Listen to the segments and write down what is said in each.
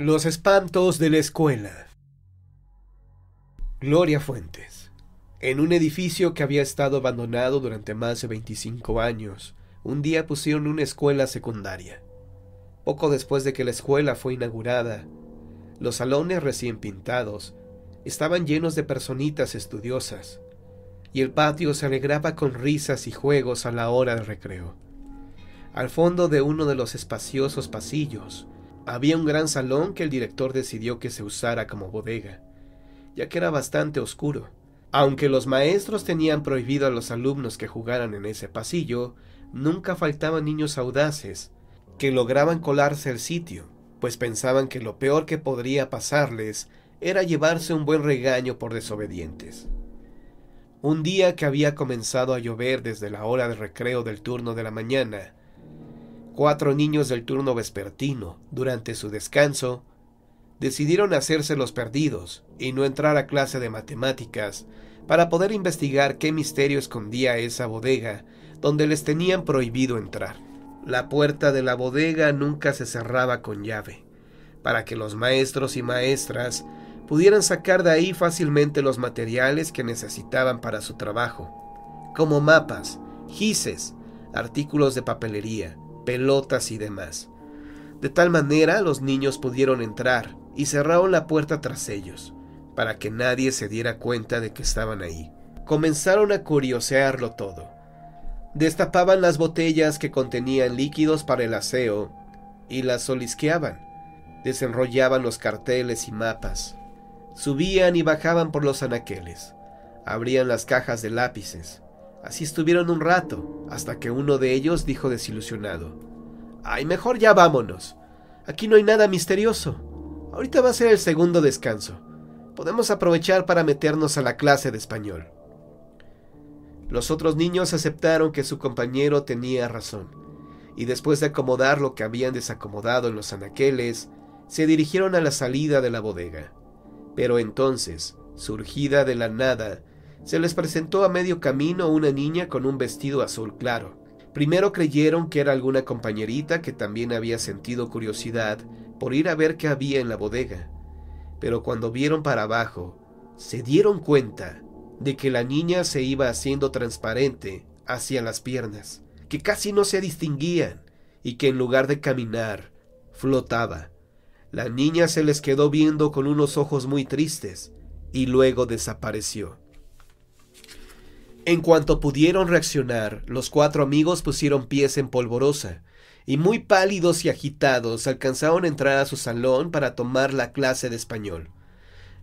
Los espantos de la escuela. Gloria Fuentes. En un edificio que había estado abandonado durante más de 25 años, un día pusieron una escuela secundaria. Poco después de que la escuela fue inaugurada, los salones recién pintados estaban llenos de personitas estudiosas, y el patio se alegraba con risas y juegos a la hora del recreo. Al fondo de uno de los espaciosos pasillos, había un gran salón que el director decidió que se usara como bodega, ya que era bastante oscuro. Aunque los maestros tenían prohibido a los alumnos que jugaran en ese pasillo, nunca faltaban niños audaces que lograban colarse el sitio, pues pensaban que lo peor que podría pasarles era llevarse un buen regaño por desobedientes. Un día que había comenzado a llover desde la hora de recreo del turno de la mañana, cuatro niños del turno vespertino, durante su descanso, decidieron hacerse los perdidos y no entrar a clase de matemáticas para poder investigar qué misterio escondía esa bodega donde les tenían prohibido entrar. La puerta de la bodega nunca se cerraba con llave, para que los maestros y maestras pudieran sacar de ahí fácilmente los materiales que necesitaban para su trabajo, como mapas, gises, artículos de papelería, pelotas y demás. De tal manera los niños pudieron entrar y cerraron la puerta tras ellos, para que nadie se diera cuenta de que estaban ahí. Comenzaron a curiosearlo todo. Destapaban las botellas que contenían líquidos para el aseo y las solisqueaban. Desenrollaban los carteles y mapas. Subían y bajaban por los anaqueles. Abrían las cajas de lápices. Así estuvieron un rato, hasta que uno de ellos dijo desilusionado, Ay, mejor ya vámonos. Aquí no hay nada misterioso. Ahorita va a ser el segundo descanso. Podemos aprovechar para meternos a la clase de español. Los otros niños aceptaron que su compañero tenía razón, y después de acomodar lo que habían desacomodado en los anaqueles, se dirigieron a la salida de la bodega. Pero entonces, surgida de la nada, se les presentó a medio camino una niña con un vestido azul claro. Primero creyeron que era alguna compañerita que también había sentido curiosidad por ir a ver qué había en la bodega, pero cuando vieron para abajo, se dieron cuenta de que la niña se iba haciendo transparente hacia las piernas, que casi no se distinguían y que en lugar de caminar, flotaba. La niña se les quedó viendo con unos ojos muy tristes y luego desapareció. En cuanto pudieron reaccionar, los cuatro amigos pusieron pies en polvorosa, y muy pálidos y agitados alcanzaron a entrar a su salón para tomar la clase de español.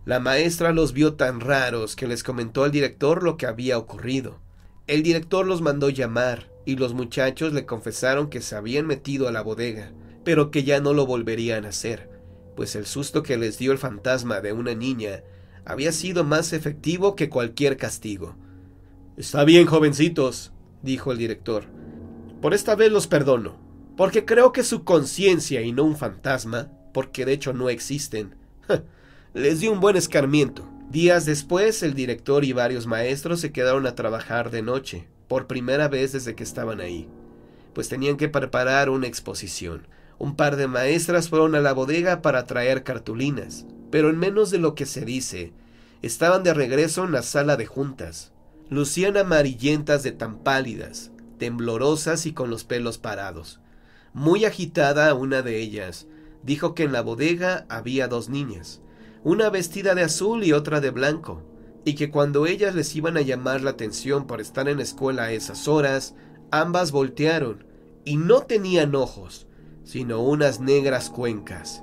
La maestra los vio tan raros que les comentó al director lo que había ocurrido. El director los mandó llamar, y los muchachos le confesaron que se habían metido a la bodega, pero que ya no lo volverían a hacer, pues el susto que les dio el fantasma de una niña había sido más efectivo que cualquier castigo. Está bien, jovencitos, dijo el director. Por esta vez los perdono, porque creo que su conciencia y no un fantasma, porque de hecho no existen, les dio un buen escarmiento. Días después, el director y varios maestros se quedaron a trabajar de noche, por primera vez desde que estaban ahí, pues tenían que preparar una exposición. Un par de maestras fueron a la bodega para traer cartulinas, pero en menos de lo que se dice, estaban de regreso en la sala de juntas lucían amarillentas de tan pálidas, temblorosas y con los pelos parados. Muy agitada una de ellas, dijo que en la bodega había dos niñas, una vestida de azul y otra de blanco, y que cuando ellas les iban a llamar la atención por estar en escuela a esas horas, ambas voltearon, y no tenían ojos, sino unas negras cuencas.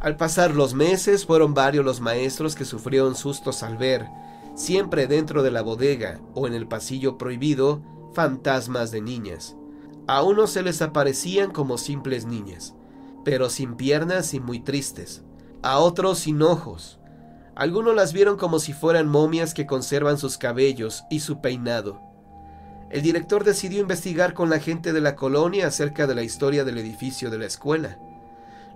Al pasar los meses fueron varios los maestros que sufrieron sustos al ver, siempre dentro de la bodega o en el pasillo prohibido, fantasmas de niñas. A unos se les aparecían como simples niñas, pero sin piernas y muy tristes, a otros sin ojos. Algunos las vieron como si fueran momias que conservan sus cabellos y su peinado. El director decidió investigar con la gente de la colonia acerca de la historia del edificio de la escuela.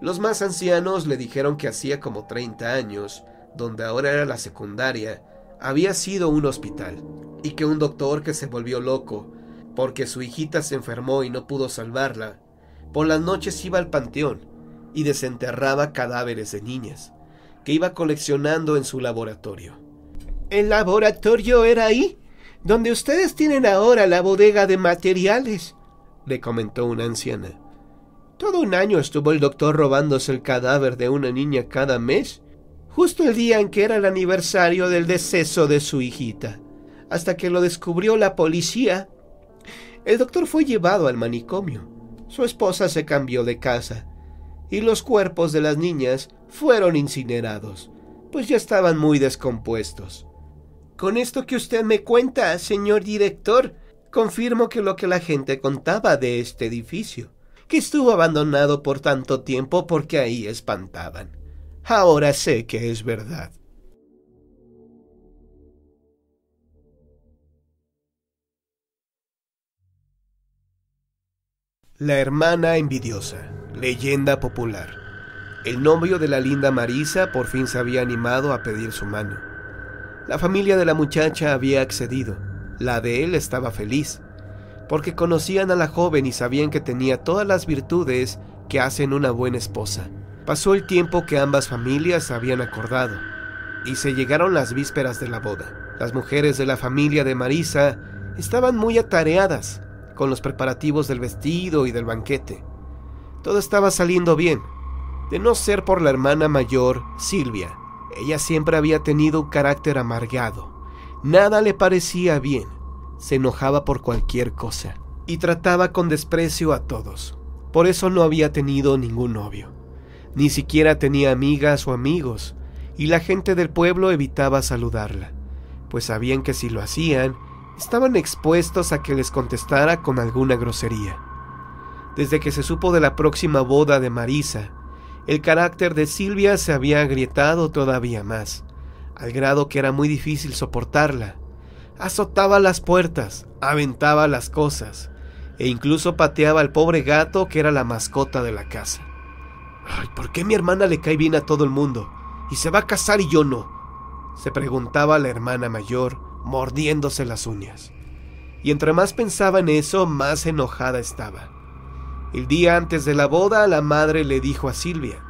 Los más ancianos le dijeron que hacía como 30 años, donde ahora era la secundaria, había sido un hospital y que un doctor que se volvió loco porque su hijita se enfermó y no pudo salvarla, por las noches iba al panteón y desenterraba cadáveres de niñas que iba coleccionando en su laboratorio. El laboratorio era ahí, donde ustedes tienen ahora la bodega de materiales, le comentó una anciana. Todo un año estuvo el doctor robándose el cadáver de una niña cada mes justo el día en que era el aniversario del deceso de su hijita. Hasta que lo descubrió la policía, el doctor fue llevado al manicomio. Su esposa se cambió de casa y los cuerpos de las niñas fueron incinerados, pues ya estaban muy descompuestos. Con esto que usted me cuenta, señor director, confirmo que lo que la gente contaba de este edificio, que estuvo abandonado por tanto tiempo porque ahí espantaban ahora sé que es verdad. La hermana envidiosa, leyenda popular. El novio de la linda Marisa por fin se había animado a pedir su mano. La familia de la muchacha había accedido, la de él estaba feliz, porque conocían a la joven y sabían que tenía todas las virtudes que hacen una buena esposa. Pasó el tiempo que ambas familias habían acordado, y se llegaron las vísperas de la boda. Las mujeres de la familia de Marisa estaban muy atareadas con los preparativos del vestido y del banquete. Todo estaba saliendo bien, de no ser por la hermana mayor, Silvia. Ella siempre había tenido un carácter amargado. Nada le parecía bien. Se enojaba por cualquier cosa y trataba con desprecio a todos. Por eso no había tenido ningún novio. Ni siquiera tenía amigas o amigos, y la gente del pueblo evitaba saludarla, pues sabían que si lo hacían, estaban expuestos a que les contestara con alguna grosería. Desde que se supo de la próxima boda de Marisa, el carácter de Silvia se había agrietado todavía más, al grado que era muy difícil soportarla. Azotaba las puertas, aventaba las cosas, e incluso pateaba al pobre gato que era la mascota de la casa. ¿por qué mi hermana le cae bien a todo el mundo? Y se va a casar y yo no. Se preguntaba la hermana mayor, mordiéndose las uñas. Y entre más pensaba en eso, más enojada estaba. El día antes de la boda, la madre le dijo a Silvia,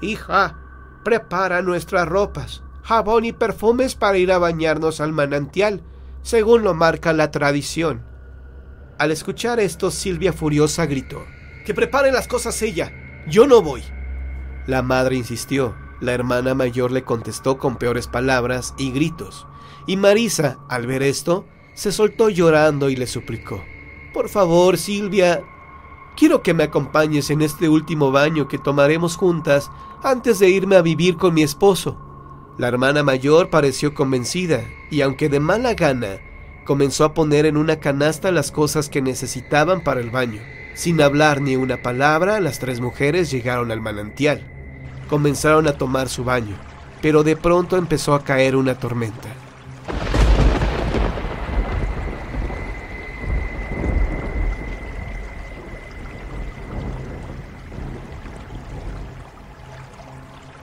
Hija, prepara nuestras ropas, jabón y perfumes para ir a bañarnos al manantial, según lo marca la tradición. Al escuchar esto, Silvia furiosa gritó, Que prepare las cosas ella, yo no voy. La madre insistió. La hermana mayor le contestó con peores palabras y gritos. Y Marisa, al ver esto, se soltó llorando y le suplicó. Por favor, Silvia, quiero que me acompañes en este último baño que tomaremos juntas antes de irme a vivir con mi esposo. La hermana mayor pareció convencida, y aunque de mala gana, comenzó a poner en una canasta las cosas que necesitaban para el baño. Sin hablar ni una palabra, las tres mujeres llegaron al manantial. Comenzaron a tomar su baño, pero de pronto empezó a caer una tormenta.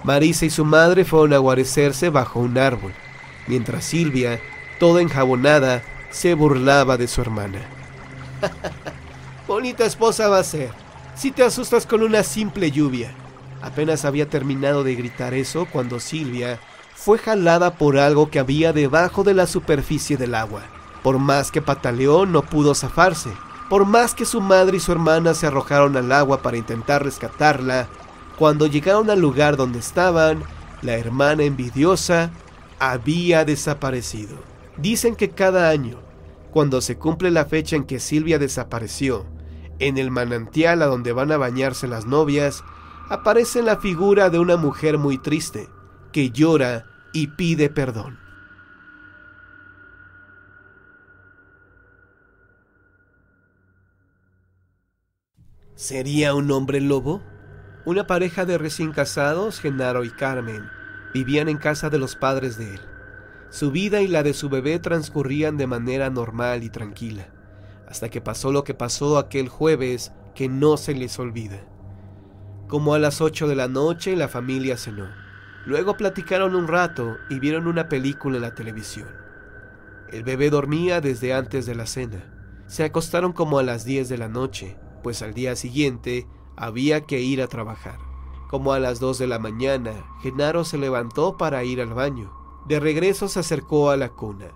Marisa y su madre fueron a guarecerse bajo un árbol, mientras Silvia, toda enjabonada, se burlaba de su hermana. Bonita esposa va a ser, si te asustas con una simple lluvia. Apenas había terminado de gritar eso cuando Silvia fue jalada por algo que había debajo de la superficie del agua. Por más que pataleó, no pudo zafarse. Por más que su madre y su hermana se arrojaron al agua para intentar rescatarla, cuando llegaron al lugar donde estaban, la hermana envidiosa había desaparecido. Dicen que cada año, cuando se cumple la fecha en que Silvia desapareció, en el manantial a donde van a bañarse las novias, aparece la figura de una mujer muy triste, que llora y pide perdón. ¿Sería un hombre lobo? Una pareja de recién casados, Genaro y Carmen, vivían en casa de los padres de él. Su vida y la de su bebé transcurrían de manera normal y tranquila hasta que pasó lo que pasó aquel jueves que no se les olvida. Como a las 8 de la noche la familia cenó. Luego platicaron un rato y vieron una película en la televisión. El bebé dormía desde antes de la cena. Se acostaron como a las 10 de la noche, pues al día siguiente había que ir a trabajar. Como a las 2 de la mañana, Genaro se levantó para ir al baño. De regreso se acercó a la cuna,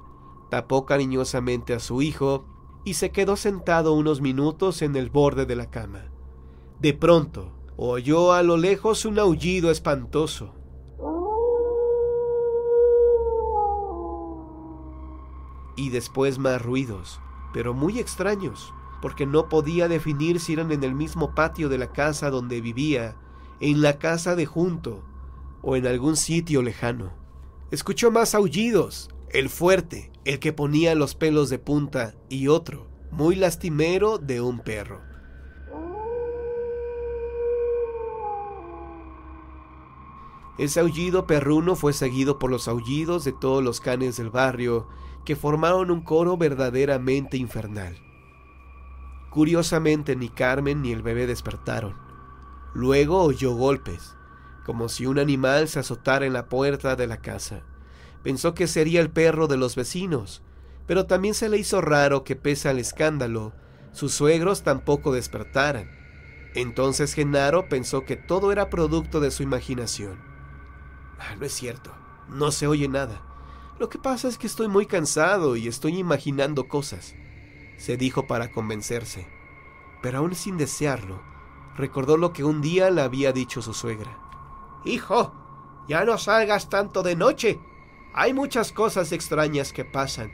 tapó cariñosamente a su hijo y se quedó sentado unos minutos en el borde de la cama. De pronto, oyó a lo lejos un aullido espantoso. Y después más ruidos, pero muy extraños, porque no podía definir si eran en el mismo patio de la casa donde vivía, en la casa de junto, o en algún sitio lejano. Escuchó más aullidos, el fuerte, el que ponía los pelos de punta, y otro, muy lastimero, de un perro. Ese aullido perruno fue seguido por los aullidos de todos los canes del barrio, que formaron un coro verdaderamente infernal. Curiosamente ni Carmen ni el bebé despertaron. Luego oyó golpes, como si un animal se azotara en la puerta de la casa. Pensó que sería el perro de los vecinos, pero también se le hizo raro que pese al escándalo, sus suegros tampoco despertaran. Entonces Genaro pensó que todo era producto de su imaginación. Ah, no es cierto, no se oye nada. Lo que pasa es que estoy muy cansado y estoy imaginando cosas, se dijo para convencerse. Pero aún sin desearlo, recordó lo que un día le había dicho su suegra. Hijo, ya no salgas tanto de noche, hay muchas cosas extrañas que pasan.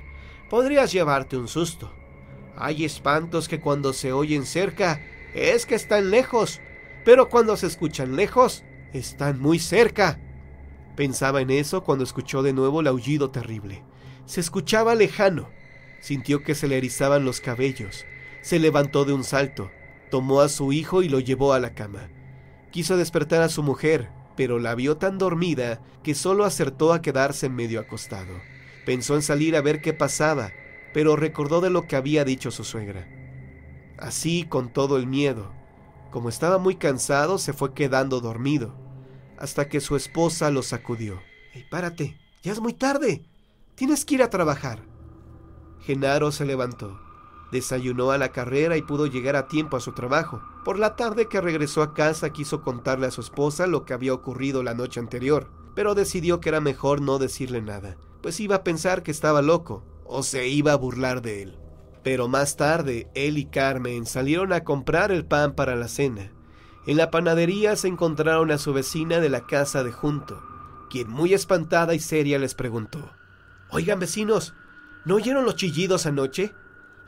Podrías llevarte un susto. Hay espantos que cuando se oyen cerca es que están lejos, pero cuando se escuchan lejos están muy cerca. Pensaba en eso cuando escuchó de nuevo el aullido terrible. Se escuchaba lejano. Sintió que se le erizaban los cabellos. Se levantó de un salto, tomó a su hijo y lo llevó a la cama. Quiso despertar a su mujer, pero la vio tan dormida que solo acertó a quedarse medio acostado. Pensó en salir a ver qué pasaba, pero recordó de lo que había dicho su suegra. Así, con todo el miedo, como estaba muy cansado, se fue quedando dormido, hasta que su esposa lo sacudió. ¡Ey, párate! Ya es muy tarde. Tienes que ir a trabajar. Genaro se levantó. Desayunó a la carrera y pudo llegar a tiempo a su trabajo. Por la tarde que regresó a casa quiso contarle a su esposa lo que había ocurrido la noche anterior, pero decidió que era mejor no decirle nada, pues iba a pensar que estaba loco o se iba a burlar de él. Pero más tarde, él y Carmen salieron a comprar el pan para la cena. En la panadería se encontraron a su vecina de la casa de junto, quien muy espantada y seria les preguntó, Oigan vecinos, ¿no oyeron los chillidos anoche?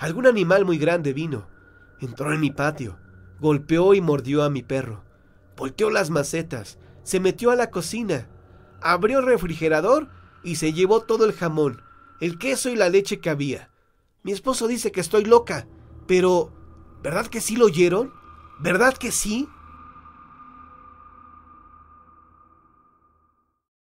Algún animal muy grande vino, entró en mi patio, golpeó y mordió a mi perro, volteó las macetas, se metió a la cocina, abrió el refrigerador y se llevó todo el jamón, el queso y la leche que había. Mi esposo dice que estoy loca, pero ¿verdad que sí lo oyeron? ¿Verdad que sí?